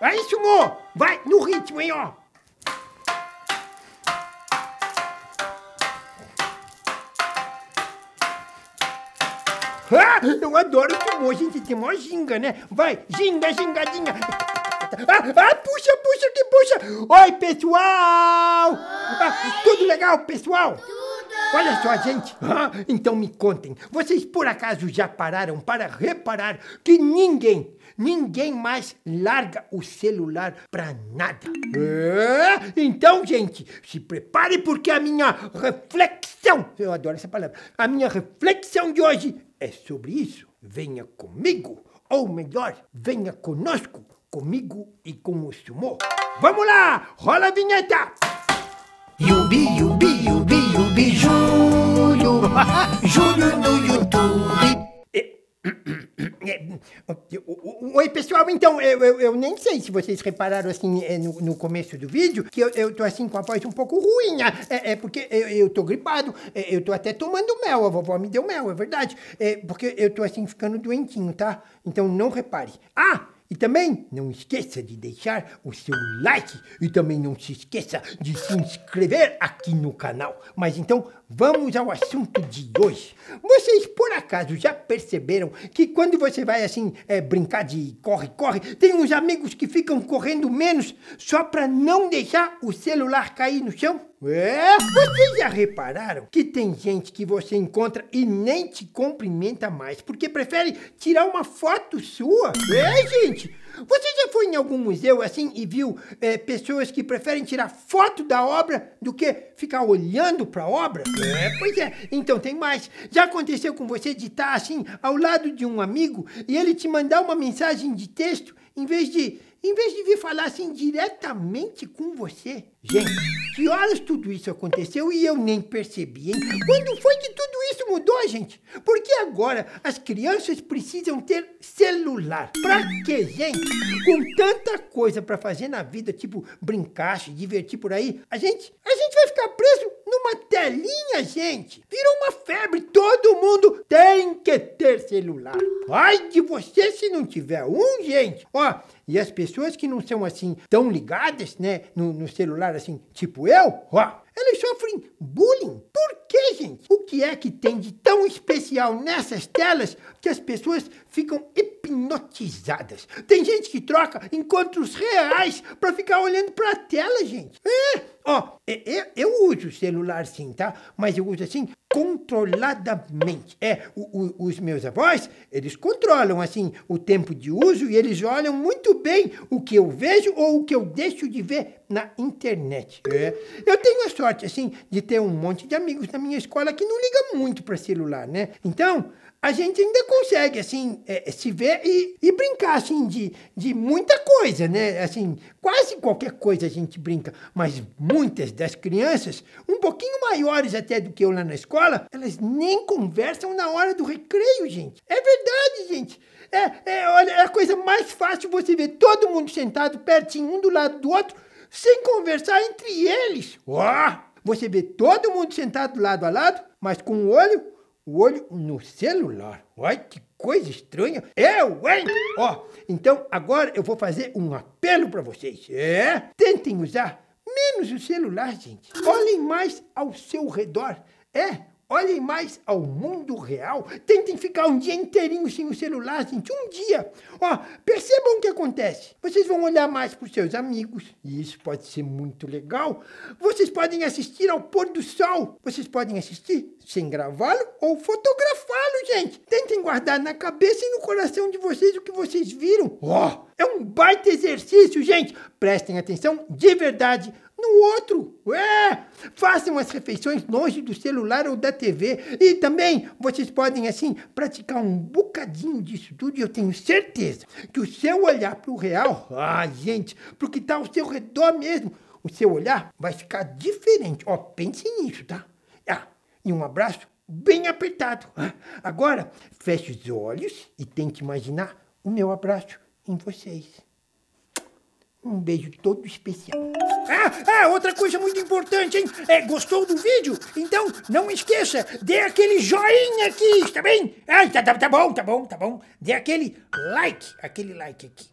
É isso, mo! Vai no ritmo, hein, ó! Ah, eu adoro a gente, tem mó ginga, né? Vai, ginga, gingadinha. Ah, ah, puxa, puxa, que puxa. Oi, pessoal. Oi. Ah, tudo legal, pessoal? Tudo. Olha só, gente. Ah, então me contem, vocês por acaso já pararam para reparar que ninguém Ninguém mais larga o celular pra nada. É? Então, gente, se prepare porque a minha reflexão, eu adoro essa palavra, a minha reflexão de hoje é sobre isso. Venha comigo, ou melhor, venha conosco, comigo e com o sumô. Vamos lá, rola a vinheta! Yubi, yubi, yubi, yubi, Júlio, Júlio no YouTube. É, oi, pessoal, então, eu, eu, eu, nem sei se vocês repararam, assim, é, no, no começo do vídeo, que eu, eu tô, assim, com a voz um pouco ruim, né? é, é, porque eu, eu tô gripado, é, eu tô até tomando mel, a vovó me deu mel, é verdade, é porque eu tô, assim, ficando doentinho, tá? Então, não repare. Ah! E também não esqueça de deixar o seu like e também não se esqueça de se inscrever aqui no canal. Mas então vamos ao assunto de hoje. Vocês por acaso já perceberam que quando você vai assim é, brincar de corre corre, tem uns amigos que ficam correndo menos só para não deixar o celular cair no chão? É, vocês já repararam que tem gente que você encontra e nem te cumprimenta mais porque prefere tirar uma foto sua? É, gente? Você já foi em algum museu assim e viu é, pessoas que preferem tirar foto da obra do que ficar olhando pra obra? É, pois é. Então tem mais. Já aconteceu com você de estar tá assim ao lado de um amigo e ele te mandar uma mensagem de texto em vez de, em vez de vir falar assim diretamente com você? Gente. Que horas tudo isso aconteceu e eu nem percebi, hein? Quando foi que tudo isso mudou, gente? Porque agora as crianças precisam ter celular. Pra quê, gente? Com tanta coisa pra fazer na vida, tipo brincar, se divertir por aí, a gente, a gente vai ficar preso numa telinha, gente. Virou uma febre, todo mundo tem celular. Ai de você se não tiver um, gente! Ó, e as pessoas que não são assim tão ligadas, né, no, no celular assim, tipo eu, ó, elas sofrem bullying. Por quê, gente? O que é que tem de tão especial nessas telas que as pessoas ficam hipnotizadas? Tem gente que troca encontros reais para ficar olhando para a tela, gente. É, ó, eu, é, é, eu uso celular sim, tá? Mas eu uso assim controladamente. É, o, o, os meus avós, eles controlam assim o tempo de uso e eles olham muito bem o que eu vejo ou o que eu deixo de ver na internet. É. Eu tenho a sorte assim de ter um monte de amigos na minha escola que não ligam muito para celular, né? Então, a gente ainda consegue, assim, é, é, se ver e, e, brincar, assim, de, de muita coisa, né? Assim, quase qualquer coisa a gente brinca, mas muitas das crianças, um pouquinho maiores até do que eu lá na escola, escola, elas nem conversam na hora do recreio, gente. É verdade, gente. É, é, olha, é a coisa mais fácil você ver todo mundo sentado pertinho, um do lado do outro, sem conversar entre eles. Ó! Oh! Você vê todo mundo sentado lado a lado, mas com o olho, o olho no celular. Olha que coisa estranha. Eu, é, hein? Ó, oh, então agora eu vou fazer um apelo para vocês. É? Tentem usar menos o celular, gente. Olhem mais ao seu redor. É, olhem mais ao mundo real, tentem ficar um dia inteirinho sem o celular, gente, um dia. Ó, percebam o que acontece. Vocês vão olhar mais para os seus amigos, e isso pode ser muito legal. Vocês podem assistir ao pôr do sol. Vocês podem assistir sem gravá-lo ou fotografá-lo, gente. Tentem guardar na cabeça e no coração de vocês o que vocês viram. Ó, é um baita exercício, gente. Prestem atenção de verdade. No outro, é! Façam as refeições longe do celular ou da TV. E também vocês podem, assim, praticar um bocadinho disso tudo. E eu tenho certeza que o seu olhar para o real, ah, gente, para que está ao seu redor mesmo, o seu olhar vai ficar diferente. Ó, pensem nisso, tá? Ah, e um abraço bem apertado. Ah, agora, feche os olhos e tente imaginar o meu abraço em vocês. Um beijo todo especial. Ah, ah, outra coisa muito importante, hein? É, gostou do vídeo? Então, não esqueça, dê aquele joinha aqui, está bem? Ah, tá, tá, tá bom, tá bom, tá bom. Dê aquele like, aquele like aqui.